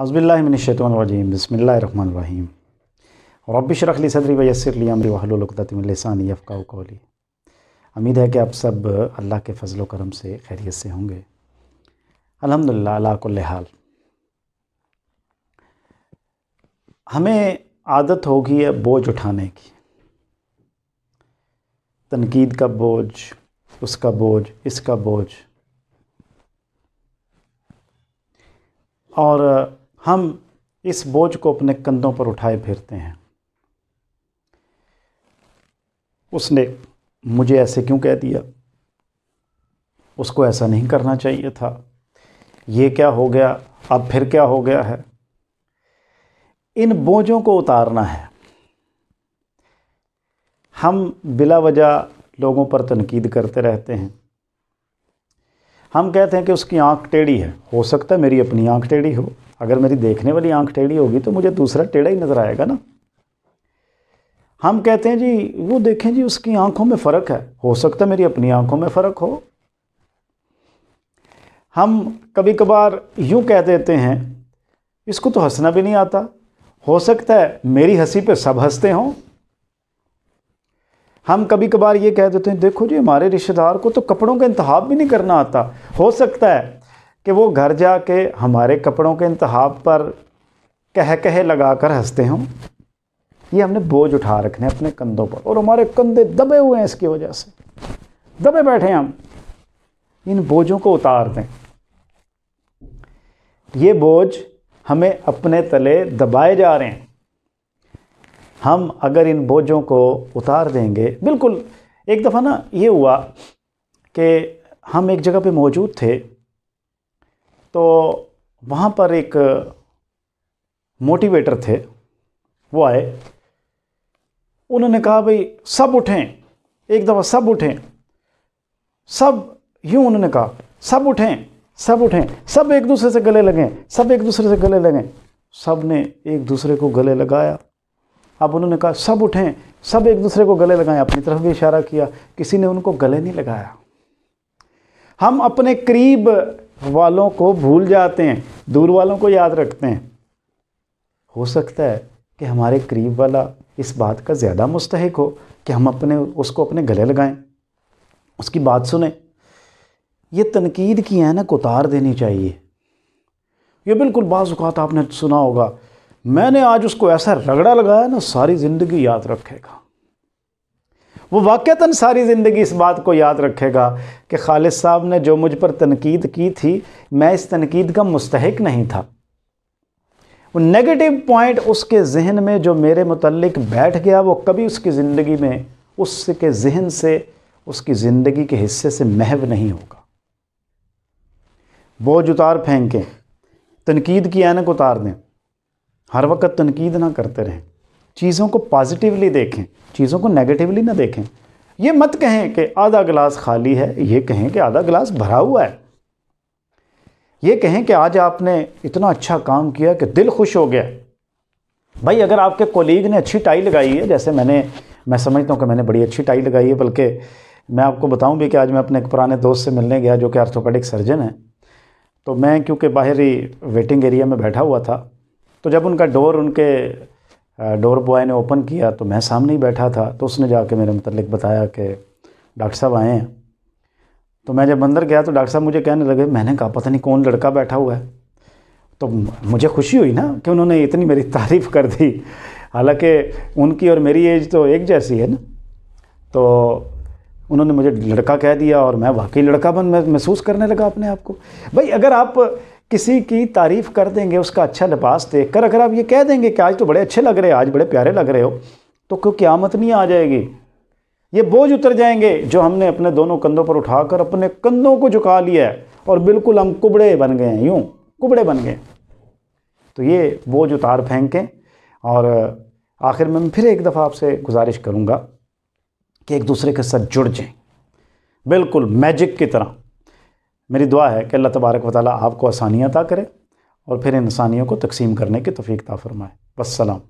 हज़बिल्लाशतवाजीम बसमीम रबिश रखली सदरी वयसरली अमरी वहलुलदातमिलसानी कौली उम्मीद है कि आप सब अल्लाह के फ़जल करम से खैरियत से होंगे अलहमदिल्लाक हाल हमें आदत होगी है बोझ उठाने की तनकीद का बोझ उसका बोझ इसका बोझ और हम इस बोझ को अपने कंधों पर उठाए फिरते हैं उसने मुझे ऐसे क्यों कह दिया उसको ऐसा नहीं करना चाहिए था ये क्या हो गया अब फिर क्या हो गया है इन बोझों को उतारना है हम बिला वजह लोगों पर तनकीद करते रहते हैं हम कहते हैं कि उसकी आंख टेढ़ी है हो सकता है मेरी अपनी आंख टेढ़ी हो अगर मेरी देखने वाली आंख टेढ़ी होगी तो मुझे दूसरा टेढ़ा ही नज़र आएगा ना हम कहते हैं जी वो देखें जी उसकी आंखों में फ़र्क है हो सकता है मेरी अपनी आंखों में फ़र्क हो हम कभी कभार यूं कह देते हैं इसको तो हंसना भी नहीं आता हो सकता है मेरी हंसी पे सब हंसते हों हम कभी कभार ये कह देते हैं देखो जी हमारे रिश्तेदार को तो कपड़ों का इंतहा भी नहीं करना आता हो सकता है कि वो घर जा के हमारे कपड़ों के इंतहाब पर कह कहे लगा कर हंसते हों ये हमने बोझ उठा रखने अपने कंधों पर और हमारे कंधे दबे हुए हैं इसकी वजह से दबे बैठे हैं हम इन बोझों को उतार दें ये बोझ हमें अपने तले दबाए जा रहे हैं हम अगर इन बोझों को उतार देंगे बिल्कुल एक दफ़ा ना ये हुआ कि हम एक जगह पे मौजूद थे तो वहाँ पर एक मोटिवेटर थे वो आए उन्होंने कहा भाई सब उठें एक दफ़ा सब उठें सब यूँ उन्होंने कहा सब उठें सब उठें सब एक दूसरे से गले लगें सब एक दूसरे से गले लगें सब ने एक दूसरे को गले लगाया अब उन्होंने कहा सब उठें सब एक दूसरे को गले लगाएं अपनी तरफ भी इशारा किया किसी ने उनको गले नहीं लगाया हम अपने करीब वालों को भूल जाते हैं दूर वालों को याद रखते हैं हो सकता है कि हमारे करीब वाला इस बात का ज़्यादा मुस्तक हो कि हम अपने उसको अपने गले लगाएं उसकी बात सुने ये तनकीद की है ना कोतार देनी चाहिए ये बिल्कुल बाज़ात आपने सुना होगा मैंने आज उसको ऐसा रगड़ा लगाया ना सारी ज़िंदगी याद रखेगा वो वाक़ता सारी ज़िंदगी इस बात को याद रखेगा कि खालिद साहब ने जो मुझ पर तनकीद की थी मैं इस तनकीद का मुस्तक नहीं था वो नेगेटिव पॉइंट उसके जहन में जो मेरे मतलब बैठ गया वो कभी उसकी ज़िंदगी में उसके जहन से उसकी ज़िंदगी के हिस्से से महव नहीं होगा बोझ उतार फेंकें तनकीद की ऐनक उतार दें हर वक्त तनकीद ना करते रहें चीज़ों को पॉजिटिवली देखें चीज़ों को नेगेटिवली ना देखें ये मत कहें कि आधा गिलास खाली है ये कहें कि आधा गिलास भरा हुआ है ये कहें कि आज आपने इतना अच्छा काम किया कि दिल खुश हो गया भाई अगर आपके कोलीग ने अच्छी टाई लगाई है जैसे मैंने मैं समझता हूँ कि मैंने बड़ी अच्छी टाई लगाई है बल्कि मैं आपको बताऊं भी कि आज मैं अपने एक पुराने दोस्त से मिलने गया जो कि आर्थोपेडिक सर्जन है तो मैं क्योंकि बाहरी वेटिंग एरिया में बैठा हुआ था तो जब उनका डोर उनके डोर बॉय ने ओपन किया तो मैं सामने ही बैठा था तो उसने जाके मेरे मतलब बताया कि डॉक्टर साहब आए हैं तो मैं जब अंदर गया तो डॉक्टर साहब मुझे कहने लगे मैंने कहा पता नहीं कौन लड़का बैठा हुआ है तो मुझे खुशी हुई ना कि उन्होंने इतनी मेरी तारीफ़ कर दी हालांकि उनकी और मेरी एज तो एक जैसी है ना तो उन्होंने मुझे लड़का कह दिया और मैं वाकई लड़का बन महसूस करने लगा अपने आप को भाई अगर आप किसी की तारीफ़ कर देंगे उसका अच्छा लिबास देख कर अगर आप ये कह देंगे कि आज तो बड़े अच्छे लग रहे हो आज बड़े प्यारे लग रहे हो तो क्यों क्यामत नहीं आ जाएगी ये बोझ उतर जाएंगे जो हमने अपने दोनों कंधों पर उठाकर अपने कंधों को झुका लिया है और बिल्कुल हम कुबड़े बन गए हैं यूँ कुबड़े बन गए तो ये बोझ उतार फेंकें और आखिर में फिर एक दफ़ा आपसे गुजारिश करूँगा कि एक दूसरे के साथ जुड़ जाएँ बिल्कुल मैजिक की तरह मेरी दुआ है कि अल्लाह तबारक वाली आपको आसानियाँ अता करे और फिर इंसानियों को तकसीम करने की तफीकता फरमाए वसलम